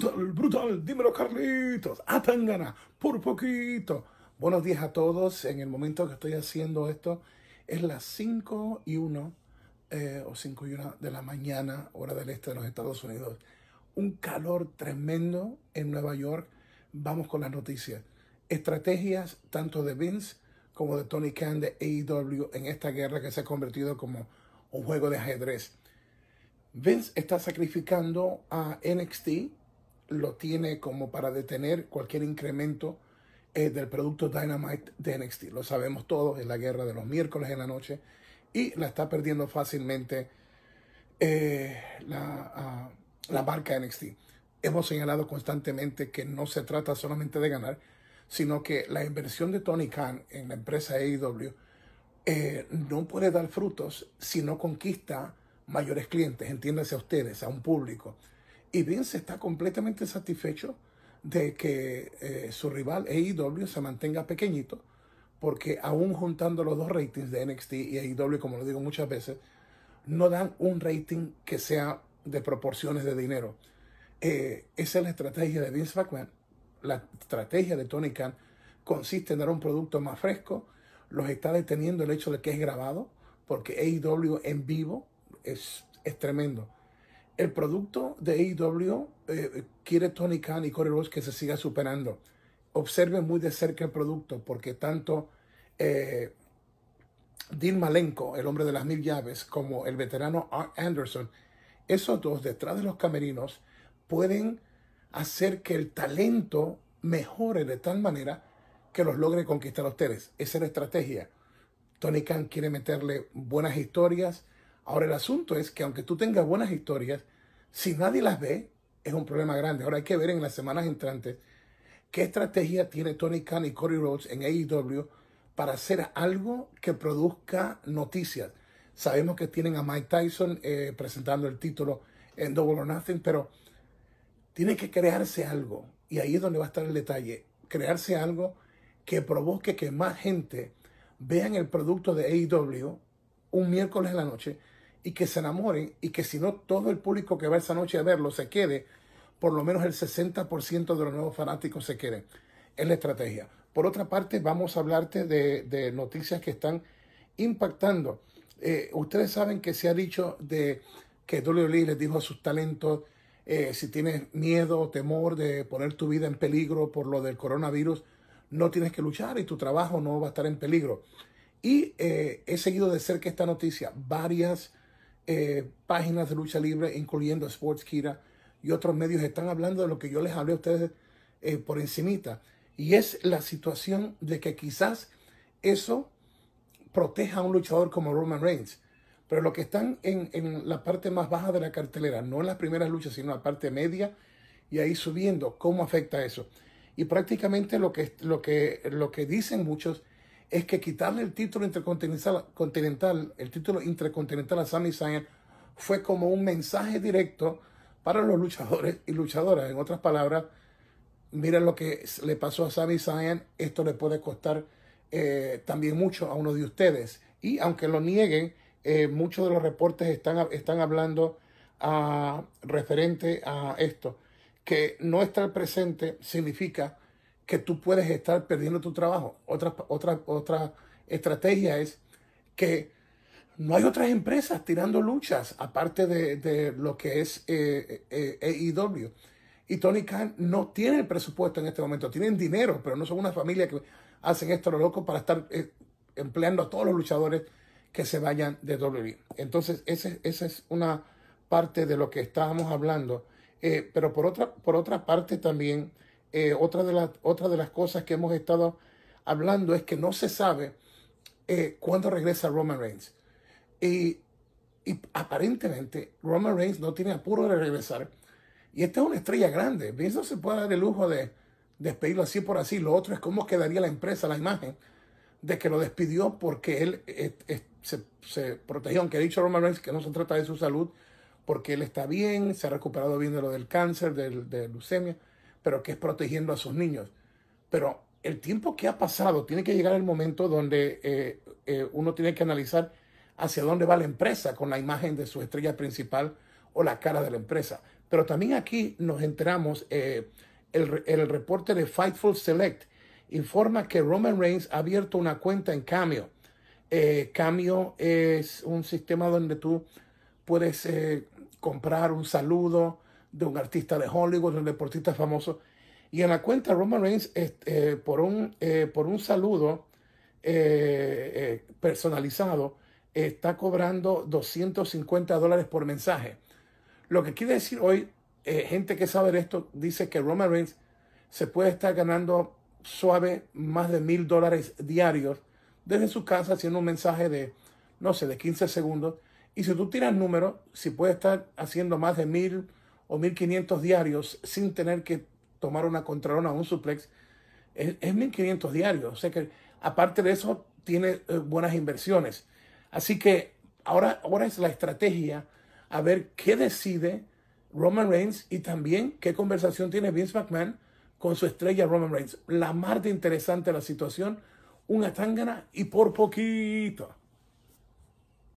Brutal, brutal, dímelo Carlitos, Atangana, por poquito. Buenos días a todos. En el momento que estoy haciendo esto, es las 5 y 1 eh, o 5 y 1 de la mañana, hora del este de los Estados Unidos. Un calor tremendo en Nueva York. Vamos con las noticias. Estrategias tanto de Vince como de Tony Khan de AEW en esta guerra que se ha convertido como un juego de ajedrez. Vince está sacrificando a NXT lo tiene como para detener cualquier incremento eh, del producto Dynamite de NXT. Lo sabemos todos, es la guerra de los miércoles en la noche y la está perdiendo fácilmente eh, ah, la, marca NXT. Hemos señalado constantemente que no se trata solamente de ganar, sino que la inversión de Tony Khan en la empresa AEW eh, no puede dar frutos si no conquista mayores clientes, entiéndase a ustedes, a un público y Vince está completamente satisfecho de que eh, su rival AEW se mantenga pequeñito, porque aún juntando los dos ratings de NXT y AEW, como lo digo muchas veces, no dan un rating que sea de proporciones de dinero. Eh, esa es la estrategia de Vince McMahon. La estrategia de Tony Khan consiste en dar un producto más fresco. Los está deteniendo el hecho de que es grabado, porque AEW en vivo es tremendo. El producto de AEW eh, quiere Tony Khan y Corey Ross que se siga superando. Observe muy de cerca el producto porque tanto eh, Dean Malenko, el hombre de las mil llaves, como el veterano Art Anderson, esos dos detrás de los camerinos pueden hacer que el talento mejore de tal manera que los logre conquistar a ustedes. Esa es la estrategia. Tony Khan quiere meterle buenas historias, Ahora el asunto es que aunque tú tengas buenas historias, si nadie las ve, es un problema grande. Ahora hay que ver en las semanas entrantes qué estrategia tiene Tony Khan y Cody Rhodes en AEW para hacer algo que produzca noticias. Sabemos que tienen a Mike Tyson eh, presentando el título en Double or Nothing, pero tiene que crearse algo. Y ahí es donde va a estar el detalle. Crearse algo que provoque que más gente vean el producto de AEW un miércoles en la noche y que se enamoren y que si no todo el público que va esa noche a verlo se quede, por lo menos el 60% de los nuevos fanáticos se queden. Es la estrategia. Por otra parte, vamos a hablarte de, noticias que están impactando. Eh, ustedes saben que se ha dicho de que Lee les dijo a sus talentos, eh, si tienes miedo o temor de poner tu vida en peligro por lo del coronavirus, no tienes que luchar y tu trabajo no va a estar en peligro. Y eh, he seguido de cerca esta noticia. Varias eh, páginas de lucha libre, incluyendo Sports Kira y otros medios, están hablando de lo que yo les hablé a ustedes eh, por encimita. Y es la situación de que quizás eso proteja a un luchador como Roman Reigns. Pero lo que están en, en la parte más baja de la cartelera, no en las primeras luchas, sino en la parte media, y ahí subiendo, ¿cómo afecta eso? Y prácticamente lo que, lo que, lo que dicen muchos es que quitarle el título intercontinental, el título intercontinental a Sami Zayn fue como un mensaje directo para los luchadores y luchadoras. En otras palabras, miren lo que le pasó a Sami Zayn, esto le puede costar eh, también mucho a uno de ustedes. Y aunque lo nieguen, eh, muchos de los reportes están, están hablando ah, referente a esto, que no estar presente significa que tú puedes estar perdiendo tu trabajo. Otra, otra, otra estrategia es que no hay otras empresas tirando luchas aparte de, de lo que es eh, eh, AEW. Y Tony Khan no tiene el presupuesto en este momento. Tienen dinero, pero no son una familia que hacen esto lo loco para estar eh, empleando a todos los luchadores que se vayan de WWE. Entonces, esa es una parte de lo que estábamos hablando. pero por otra, por otra parte también eh, otra, de las, otra de las cosas que hemos estado hablando es que no se sabe eh, cuándo regresa Roman Reigns. Y, aparentemente Roman Reigns no tiene apuro de regresar. Y esta es una estrella grande. Vince se puede dar el lujo de despedirlo así por así. Lo otro es cómo quedaría la empresa, la imagen de que lo despidió porque él eh, se, protegió, aunque ha dicho Roman Reigns que no se trata de su salud, porque él está bien, se ha recuperado bien de lo del cáncer, de, de leucemia pero que es protegiendo a sus niños. Pero el tiempo que ha pasado, tiene que llegar el momento donde eh, eh, uno tiene que analizar hacia dónde va la empresa con la imagen de su estrella principal o la cara de la empresa. Pero también aquí nos enteramos, eh, el, el, reporte de Fightful Select informa que Roman Reigns ha abierto una cuenta en Cameo. Cameo es un sistema donde tú puedes comprar un saludo, de un artista de Hollywood, de un deportista famoso. Y en la cuenta Roman Reigns, eh, por, un, eh, por un saludo eh, personalizado, está cobrando 250 dólares por mensaje. Lo que quiere decir hoy, gente que sabe de esto, dice que Roman Reigns se puede estar ganando suave más de mil dólares diarios desde su casa haciendo un mensaje de, no sé, de 15 segundos. Y si tú tiras números, si puede estar haciendo más de mil o 1500 diarios sin tener que tomar una contrarona o un suplex, es, 1500 diarios. O sea que aparte de eso, tiene eh, buenas inversiones. Así que ahora, ahora es la estrategia a ver qué decide Roman Reigns y también qué conversación tiene Vince McMahon con su estrella Roman Reigns. La más de interesante la situación, una tangana y por poquito.